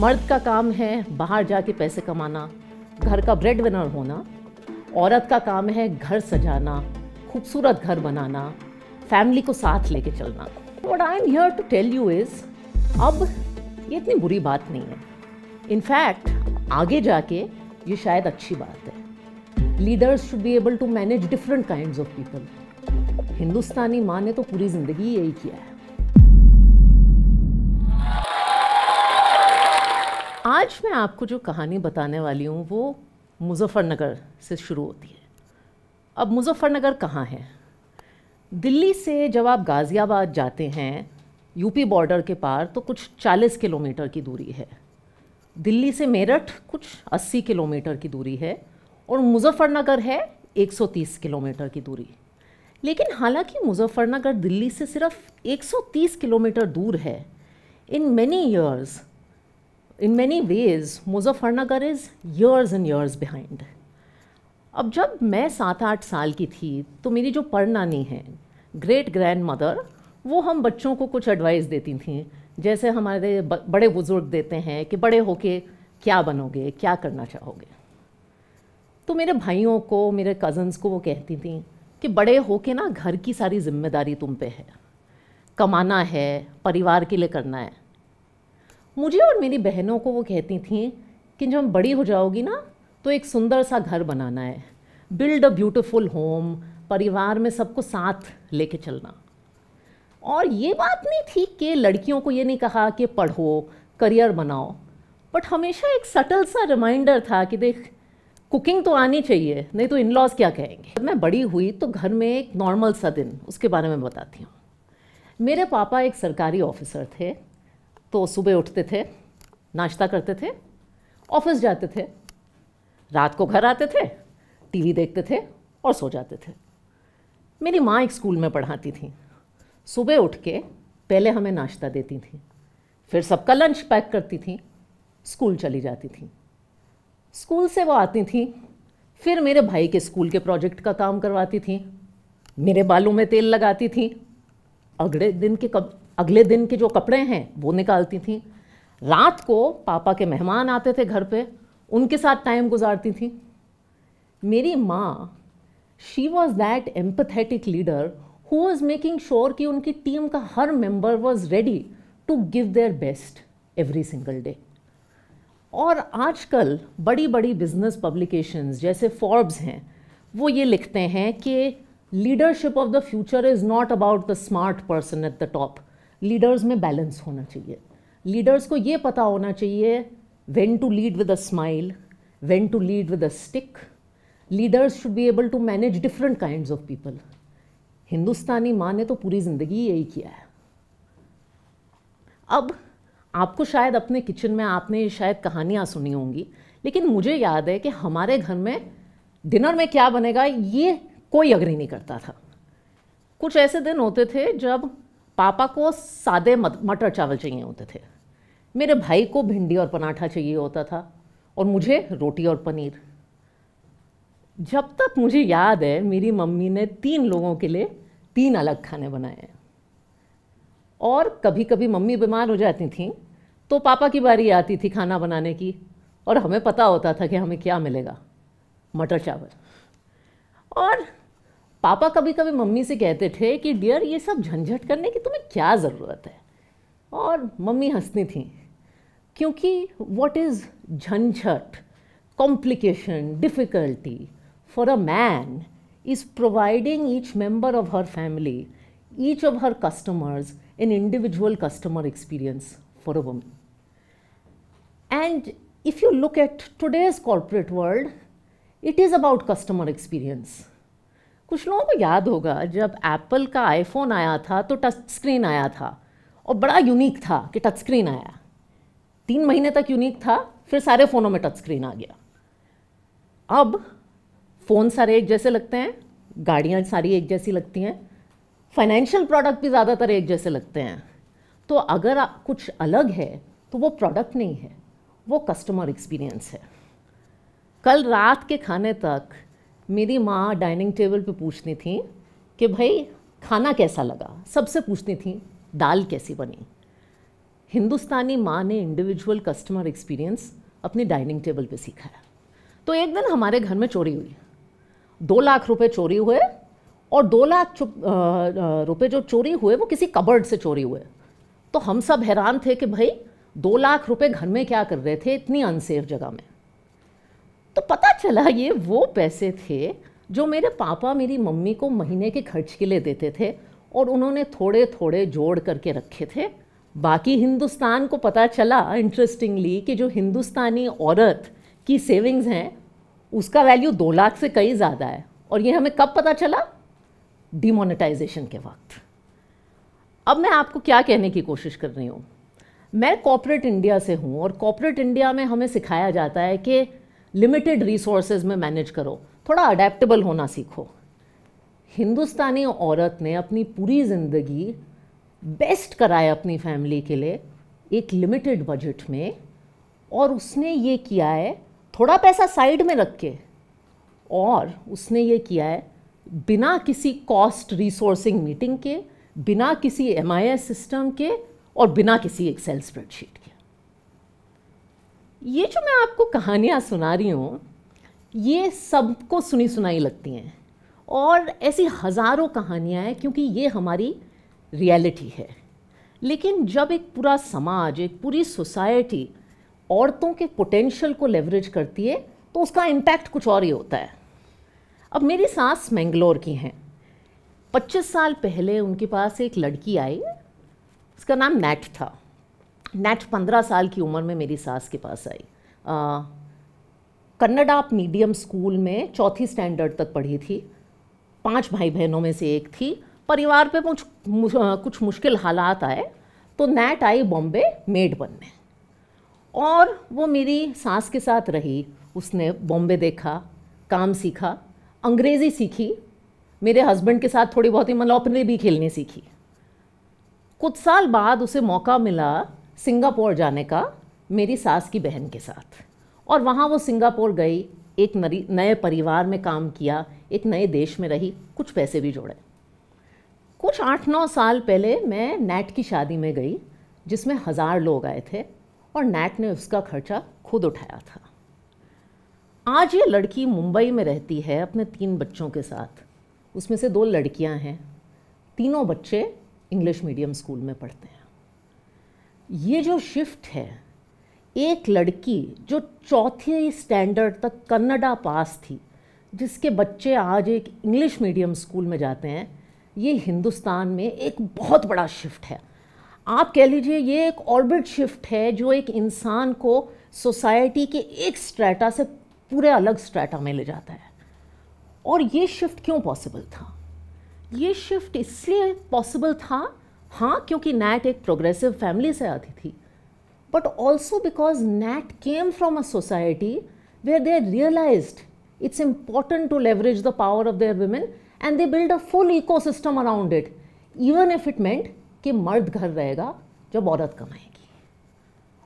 मर्द का काम है बाहर जाके पैसे कमाना घर का ब्रेड विनर होना औरत का काम है घर सजाना खूबसूरत घर बनाना फैमिली को साथ लेके चलना what I am here to tell you is अब ये इतनी बुरी बात नहीं है इनफैक्ट आगे जाके ये शायद अच्छी बात है leaders should be able to manage different kind of people Hindustani माँ ने तो पूरी ज़िंदगी यही किया है आज मैं आपको जो कहानी बताने वाली हूँ वो मुजफ्फरनगर से शुरू होती है अब मुजफ्फरनगर कहाँ है दिल्ली से जब आप गाज़ियाबाद जाते हैं यूपी बॉर्डर के पार तो कुछ 40 किलोमीटर की दूरी है दिल्ली से मेरठ कुछ 80 किलोमीटर की दूरी है और मुजफ्फरनगर है 130 किलोमीटर की दूरी लेकिन हालांकि मुजफ्फरनगर दिल्ली से सिर्फ 130 किलोमीटर दूर है in many years in many ways Muzaffarnagar is years and years behind अब जब मैं सात आठ साल की थी तो मेरी जो नानी है ग्रेट ग्रैंड मदर वो हम बच्चों को कुछ एडवाइस देती थी जैसे हमारे बड़े बुज़ुर्ग देते हैं कि बड़े होके क्या बनोगे क्या करना चाहोगे तो मेरे भाइयों को मेरे कज़न्स को वो कहती थी कि बड़े होके ना घर की सारी जिम्मेदारी तुम पे है कमाना है परिवार के लिए करना है मुझे और मेरी बहनों को वो कहती थी कि जब हम बड़ी हो जाओगी ना तो एक सुंदर सा घर बनाना है बिल्ड अ ब्यूटिफुल होम परिवार में सबको साथ लेके चलना और ये बात नहीं थी कि लड़कियों को ये नहीं कहा कि पढ़ो करियर बनाओ बट हमेशा एक सटल सा रिमाइंडर था कि देख कुकिंग तो आनी चाहिए नहीं तो इन लॉज क्या कहेंगे जब मैं बड़ी हुई तो घर में एक नॉर्मल सा दिन उसके बारे में बताती हूँ मेरे पापा एक सरकारी ऑफिसर थे तो सुबह उठते थे नाश्ता करते थे ऑफिस जाते थे रात को घर आते थे टीवी देखते थे और सो जाते थे मेरी माँ एक स्कूल में पढ़ाती थी सुबह उठ के पहले हमें नाश्ता देती थी फिर सबका लंच पैक करती थी स्कूल चली जाती थी स्कूल से वो आती थी फिर मेरे भाई के स्कूल के प्रोजेक्ट का काम करवाती थी मेरे बालों में तेल लगाती थी अगले दिन के कब अगले दिन के जो कपड़े हैं वो निकालती थी रात को पापा के मेहमान आते थे घर पे उनके साथ टाइम गुजारती थी मेरी माँ she was that empathetic leader who was making sure कि उनकी टीम का हर member was ready to give their best every single day और आजकल बड़ी बड़ी बिजनेस पब्लिकेशंस जैसे फॉर्ब्स हैं वो ये लिखते हैं कि leadership of the future is not about the smart person at the top leaders में बैलेंस होना चाहिए लीडर्स को ये पता होना चाहिए when to lead with a smile when to lead with a stick leaders should be able to manage different kind of people Hindustani माँ ने तो पूरी ज़िंदगी यही किया है अब आपको शायद अपने किचन में आपने शायद कहानियाँ सुनी होंगी लेकिन मुझे याद है कि हमारे घर में डिनर में क्या बनेगा ये कोई अग्री नहीं करता था कुछ ऐसे दिन होते थे जब पापा को सादे मटर चावल चाहिए होते थे मेरे भाई को भिंडी और पराठा चाहिए होता था और मुझे रोटी और पनीर जब तक मुझे याद है मेरी मम्मी ने तीन लोगों के लिए तीन अलग खाने बनाए हैं और कभी कभी मम्मी बीमार हो जाती थी तो पापा की बारी आती थी खाना बनाने की और हमें पता होता था कि हमें क्या मिलेगा मटर चावल और पापा कभी कभी मम्मी से कहते थे कि डियर ये सब झंझट करने की तुम्हें क्या ज़रूरत है और मम्मी हंसती थी क्योंकि वॉट इज़ झंझट complication difficulty for a man is providing each member of her family each of her customers an individual customer experience for a woman and if you look at today's corporate world it is about customer experience कुछ लोगों को याद होगा जब Apple का iPhone आया था तो टच स्क्रीन आया था और बड़ा यूनिक था कि टच स्क्रीन आया तीन महीने तक यूनिक था फिर सारे फ़ोनों में टच स्क्रीन आ गया अब फ़ोन सारे एक जैसे लगते हैं गाड़ियाँ सारी एक जैसी लगती हैं फाइनेंशियल प्रोडक्ट भी ज़्यादातर एक जैसे लगते हैं तो अगर कुछ अलग है तो वो प्रोडक्ट नहीं है वो कस्टमर एक्सपीरियंस है कल रात के खाने तक मेरी माँ डाइनिंग टेबल पे पूछती थी कि भाई खाना कैसा लगा सबसे पूछती थी दाल कैसी बनी हिंदुस्तानी माँ ने इंडिविजुअल कस्टमर एक्सपीरियंस अपनी डाइनिंग टेबल पे सीखा है तो एक दिन हमारे घर में चोरी हुई दो लाख रुपए चोरी हुए और दो लाख रुपए जो चोरी हुए वो किसी कबर्ड से चोरी हुए तो हम सब हैरान थे कि भाई दो लाख रुपए घर में क्या कर रहे थे इतनी अनसेफ जगह में तो पता चला ये वो पैसे थे जो मेरे पापा मेरी मम्मी को महीने के खर्च के लिए देते थे और उन्होंने थोड़े थोड़े जोड़ करके रखे थे बाकी हिंदुस्तान को पता चला इंटरेस्टिंगली कि जो हिंदुस्तानी औरत की सेविंग्स हैं उसका वैल्यू दो लाख से कई ज़्यादा है और ये हमें कब पता चला डिमोनेटाइजेशन के वक्त अब मैं आपको क्या कहने की कोशिश कर रही हूँ मैं कॉपरेट इंडिया से हूँ और कॉपरेट इंडिया में हमें सिखाया जाता है कि लिमिटेड रिसोर्सेज में मैनेज करो थोड़ा अडेप्टेबल होना सीखो हिंदुस्तानी औरत ने अपनी पूरी ज़िंदगी बेस्ट कराया अपनी फैमिली के लिए एक लिमिटेड बजट में और उसने ये किया है थोड़ा पैसा साइड में रख के और उसने ये किया है बिना किसी कॉस्ट रिसोर्सिंग मीटिंग के बिना किसी एम सिस्टम के और बिना किसी एक्सेल स्प्रेडशीट के ये जो मैं आपको कहानियाँ सुना रही हूँ ये सबको सुनी सुनाई लगती हैं और ऐसी हज़ारों कहानियाँ हैं क्योंकि ये हमारी रियलिटी है लेकिन जब एक पूरा समाज एक पूरी सोसाइटी औरतों के पोटेंशियल को लेवरेज करती है तो उसका इम्पैक्ट कुछ और ही होता है अब मेरी सास मैंगलोर की हैं 25 साल पहले उनके पास एक लड़की आई उसका नाम नेट था नेट पंद्रह साल की उम्र में मेरी सास के पास आई कन्नडाप मीडियम स्कूल में चौथी स्टैंडर्ड तक पढ़ी थी पांच भाई बहनों में से एक थी परिवार पे कुछ कुछ मुश्किल हालात आए तो नेट आई बॉम्बे मेड बन में और वो मेरी सास के साथ रही उसने बॉम्बे देखा काम सीखा अंग्रेज़ी सीखी मेरे हस्बैंड के साथ थोड़ी बहुत ही मलौपने भी खेलनी सीखी कुछ साल बाद उसे मौका मिला सिंगापुर जाने का मेरी सास की बहन के साथ और वहाँ वो सिंगापुर गई एक नए परिवार में काम किया एक नए देश में रही कुछ पैसे भी जोड़े कुछ आठ नौ साल पहले मैं नैट की शादी में गई जिसमें हज़ार लोग आए थे और नैट ने उसका खर्चा खुद उठाया था आज ये लड़की मुंबई में रहती है अपने तीन बच्चों के साथ उसमें से दो लड़कियां हैं तीनों बच्चे इंग्लिश मीडियम स्कूल में पढ़ते हैं ये जो शिफ्ट है एक लड़की जो चौथे स्टैंडर्ड तक कन्नडा पास थी जिसके बच्चे आज एक इंग्लिश मीडियम स्कूल में जाते हैं ये हिंदुस्तान में एक बहुत बड़ा शिफ्ट है आप कह लीजिए ये एक ऑर्बिट शिफ्ट है जो एक इंसान को सोसाइटी के एक स्ट्रेटा से पूरे अलग स्ट्रेटा में ले जाता है और ये शिफ्ट क्यों पॉसिबल था ये शिफ्ट इसलिए पॉसिबल था हाँ क्योंकि नैट एक प्रोग्रेसिव फैमिली से आती थी but also because Nat came from a society where they realise it's important to leverage the power of their women and they build a full ecosystem around it even if it meant कि मर्द घर रहेगा जब औरत कमाएगी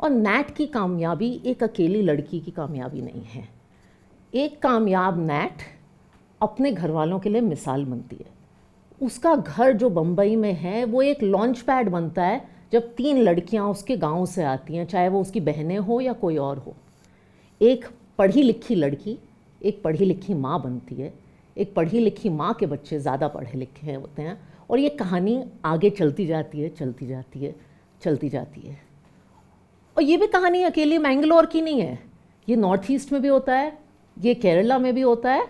और NAT की कामयाबी एक अकेली लड़की की कामयाबी नहीं है एक कामयाब नैट अपने घर वालों के लिए मिसाल बनती है उसका घर जो बम्बई में है वो एक लॉन्च पैड बनता है जब तीन लड़कियां उसके गांव से आती हैं चाहे वो उसकी बहनें हो या कोई और हो एक पढ़ी लिखी लड़की एक पढ़ी लिखी माँ बनती है एक पढ़ी लिखी माँ के बच्चे ज़्यादा पढ़े लिखे हैं होते हैं और ये कहानी आगे चलती जाती है चलती जाती है चलती जाती है और ये भी कहानी अकेली मैंगलोर की नहीं है ये नॉर्थ ईस्ट में भी होता है ये केरला में भी होता है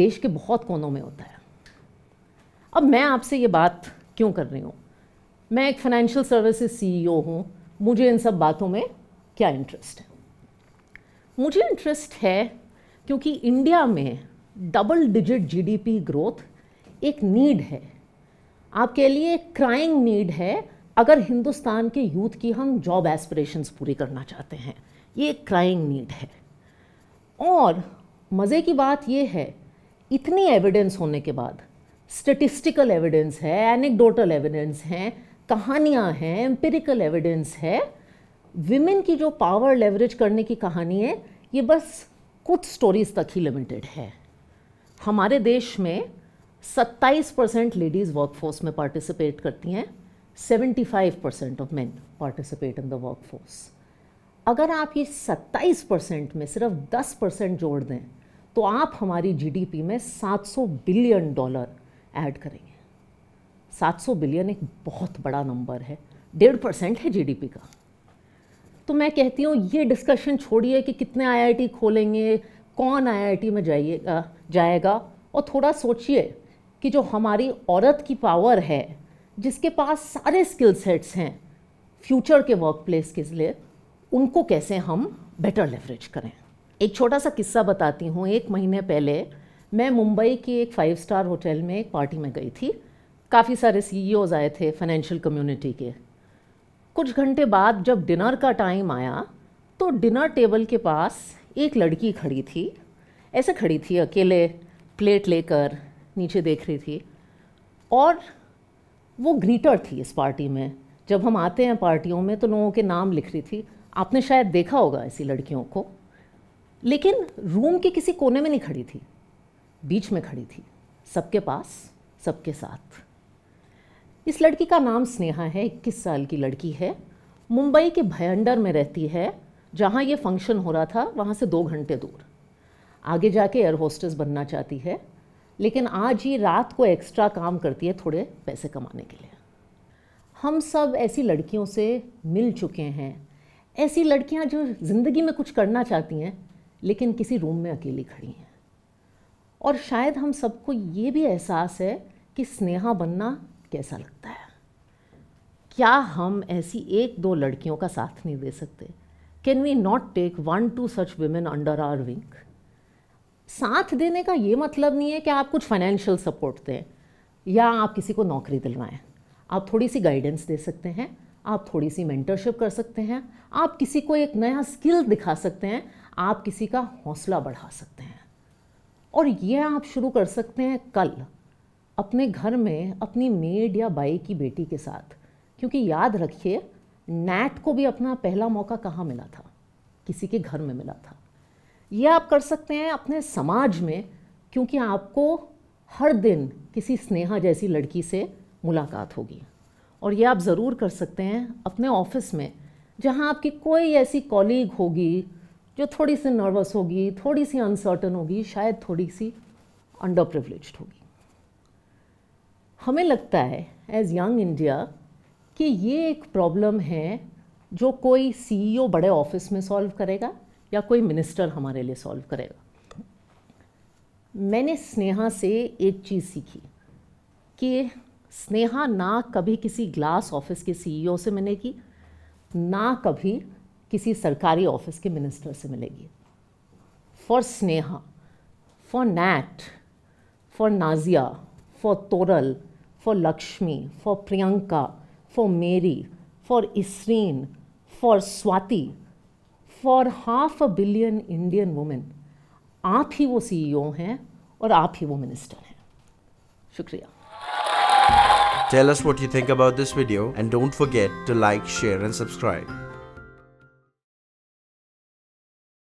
देश के बहुत कोनों में होता है अब मैं आपसे ये बात क्यों कर रही हूँ मैं एक फाइनेंशियल सर्विसेज सीईओ हूँ मुझे इन सब बातों में क्या इंटरेस्ट है मुझे इंटरेस्ट है क्योंकि इंडिया में डबल डिजिट जीडीपी ग्रोथ एक नीड है आपके लिए क्राइंग नीड है अगर हिंदुस्तान के यूथ की हम जॉब एस्पिरेशंस पूरी करना चाहते हैं ये एक क्राइंग नीड है और मज़े की बात यह है इतनी एविडेंस होने के बाद स्टेटिस्टिकल एविडेंस है एनेक्डोटल एविडेंस हैं कहानियाँ हैं एम्पेरिकल एविडेंस है विमेन की जो पावर लेवरेज करने की कहानी है ये बस कुछ स्टोरीज तक ही लिमिटेड है हमारे देश में 27 परसेंट लेडीज़ वर्कफोर्स में पार्टिसिपेट करती हैं 75 percent of men participate in the workforce अगर आप ये 27 परसेंट में सिर्फ 10 परसेंट जोड़ दें तो आप हमारी जीडीपी में 700 बिलियन डॉलर ऐड करेंगे 700 बिलियन एक बहुत बड़ा नंबर है डेढ़ परसेंट है जीडीपी का तो मैं कहती हूँ ये डिस्कशन छोड़िए कि कितने आईआईटी खोलेंगे कौन आईआईटी में जाइएगा जाएगा और थोड़ा सोचिए कि जो हमारी औरत की पावर है जिसके पास सारे स्किल सेट्स हैं फ्यूचर के वर्क प्लेस के लिए उनको कैसे हम बेटर लेवरेज करें एक छोटा सा किस्सा बताती हूँ एक महीने पहले मैं मुंबई के एक फाइव स्टार होटल में एक पार्टी में गई थी काफ़ी सारे सी e आए थे फाइनेंशियल कम्युनिटी के कुछ घंटे बाद जब डिनर का टाइम आया तो डिनर टेबल के पास एक लड़की खड़ी थी ऐसे खड़ी थी अकेले प्लेट लेकर नीचे देख रही थी और वो ग्रीटर थी इस पार्टी में जब हम आते हैं पार्टियों में तो लोगों के नाम लिख रही थी आपने शायद देखा होगा ऐसी लड़कियों को लेकिन रूम के किसी कोने में नहीं खड़ी थी बीच में खड़ी थी सबके पास सबके साथ इस लड़की का नाम स्नेहा है इक्कीस साल की लड़की है मुंबई के भयंडर में रहती है जहाँ ये फंक्शन हो रहा था वहाँ से दो घंटे दूर आगे जाके एयर होस्टेस बनना चाहती है लेकिन आज ये रात को एक्स्ट्रा काम करती है थोड़े पैसे कमाने के लिए हम सब ऐसी लड़कियों से मिल चुके हैं ऐसी लड़कियाँ जो ज़िंदगी में कुछ करना चाहती हैं लेकिन किसी रूम में अकेली खड़ी हैं और शायद हम सबको ये भी एहसास है कि स्नेहा बनना कैसा लगता है क्या हम ऐसी एक दो लड़कियों का साथ नहीं दे सकते can we not take one two such women under our wing साथ देने का ये मतलब नहीं है कि आप कुछ फाइनेंशियल सपोर्ट दें या आप किसी को नौकरी दिलवाएं आप थोड़ी सी गाइडेंस दे सकते हैं आप थोड़ी सी मेंटरशिप कर सकते हैं आप किसी को एक नया स्किल दिखा सकते हैं आप किसी का हौसला बढ़ा सकते हैं और ये आप शुरू कर सकते हैं कल अपने घर में अपनी मेड या बाई की बेटी के साथ क्योंकि याद रखिए नैट को भी अपना पहला मौका कहाँ मिला था किसी के घर में मिला था ये आप कर सकते हैं अपने समाज में क्योंकि आपको हर दिन किसी स्नेहा जैसी लड़की से मुलाकात होगी और ये आप ज़रूर कर सकते हैं अपने ऑफिस में जहाँ आपकी कोई ऐसी कॉलीग होगी जो थोड़ी सी नर्वस होगी थोड़ी सी अनसर्टन होगी शायद थोड़ी सी अंडर प्रिवलेज होगी हमें लगता है एज यंग इंडिया कि ये एक प्रॉब्लम है जो कोई सीईओ e बड़े ऑफिस में सॉल्व करेगा या कोई मिनिस्टर हमारे लिए सॉल्व करेगा मैंने स्नेहा से एक चीज़ सीखी कि स्नेहा ना कभी किसी ग्लास ऑफिस के सीईओ e से मैंने की ना कभी किसी सरकारी ऑफिस के मिनिस्टर से मिलेगी for Sneha for Nat for Nazia for Toral for Lakshmi for Priyanka for Mary for Isrin for Swati for half a billion Indian women आप ही वो सीईओ हैं और आप ही वो मिनिस्टर हैं शुक्रिया Tell us what you think about this video and don't forget to like, share and subscribe.